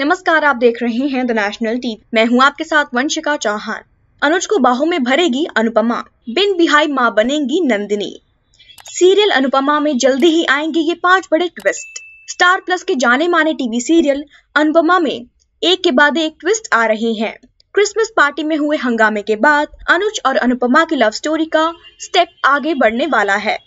नमस्कार आप देख रहे हैं द नेशनल टीवी मैं हूं आपके साथ वंशिका चौहान अनुज को बाहों में भरेगी अनुपमा बिन बिहाई माँ बनेंगी नंदिनी सीरियल अनुपमा में जल्दी ही आएंगे ये पांच बड़े ट्विस्ट स्टार प्लस के जाने माने टीवी सीरियल अनुपमा में एक के बाद एक ट्विस्ट आ रहे हैं क्रिसमस पार्टी में हुए हंगामे के बाद अनुज और अनुपमा की लव स्टोरी का स्टेप आगे बढ़ने वाला है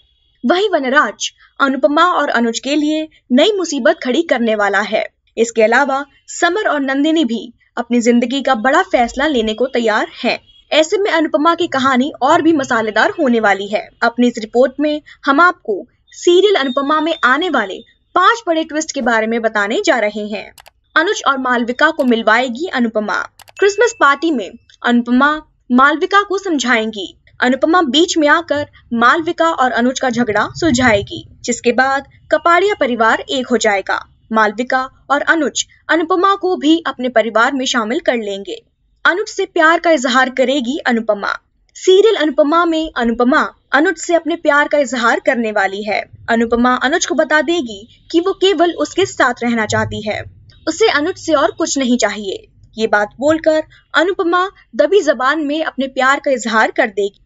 वही वनराज अनुपमा और अनुज के लिए नई मुसीबत खड़ी करने वाला है इसके अलावा समर और नंदिनी भी अपनी जिंदगी का बड़ा फैसला लेने को तैयार हैं। ऐसे में अनुपमा की कहानी और भी मसालेदार होने वाली है अपनी इस रिपोर्ट में हम आपको सीरियल अनुपमा में आने वाले पांच बड़े ट्विस्ट के बारे में बताने जा रहे हैं अनुज और मालविका को मिलवाएगी अनुपमा क्रिसमस पार्टी में अनुपमा मालविका को समझाएंगी अनुपमा बीच में आकर मालविका और अनुज का झगड़ा सुलझाएगी जिसके बाद कपाड़िया परिवार एक हो जाएगा मालविका और अनुज अनुपमा को भी अपने परिवार में शामिल कर लेंगे अनुज से प्यार का इजहार करेगी अनुपमा सीरियल अनुपमा में अनुपमा अनुज से अपने प्यार का इजहार करने वाली है अनुपमा अनुज को बता देगी कि वो केवल उसके साथ रहना चाहती है उसे अनुज से और कुछ नहीं चाहिए ये बात बोलकर अनुपमा दबी जबान में अपने प्यार का इजहार कर देगी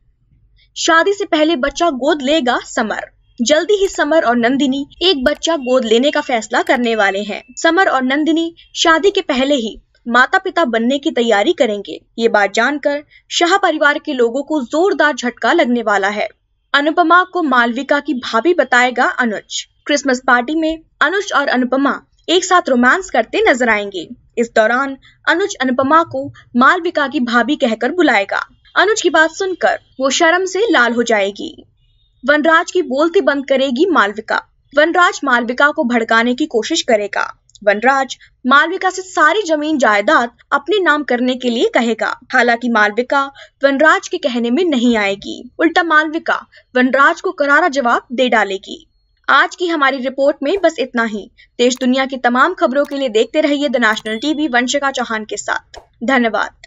शादी से पहले बच्चा गोद लेगा समर जल्दी ही समर और नंदिनी एक बच्चा गोद लेने का फैसला करने वाले हैं समर और नंदिनी शादी के पहले ही माता पिता बनने की तैयारी करेंगे ये बात जानकर शाह परिवार के लोगों को जोरदार झटका लगने वाला है अनुपमा को मालविका की भाभी बताएगा अनुज क्रिसमस पार्टी में अनुज और अनुपमा एक साथ रोमांस करते नजर आएंगे इस दौरान अनुज अनुपमा को मालविका की भाभी कहकर बुलाएगा अनुज की बात सुनकर वो शर्म से लाल हो जाएगी वनराज की बोलती बंद करेगी मालविका वनराज मालविका को भड़काने की कोशिश करेगा वनराज मालविका से सारी जमीन जायदाद अपने नाम करने के लिए कहेगा हालांकि मालविका वनराज के कहने में नहीं आएगी उल्टा मालविका वनराज को करारा जवाब दे डालेगी आज की हमारी रिपोर्ट में बस इतना ही देश दुनिया की तमाम खबरों के लिए देखते रहिए the national TV Vanshika Chauhan के साथ धन्यवाद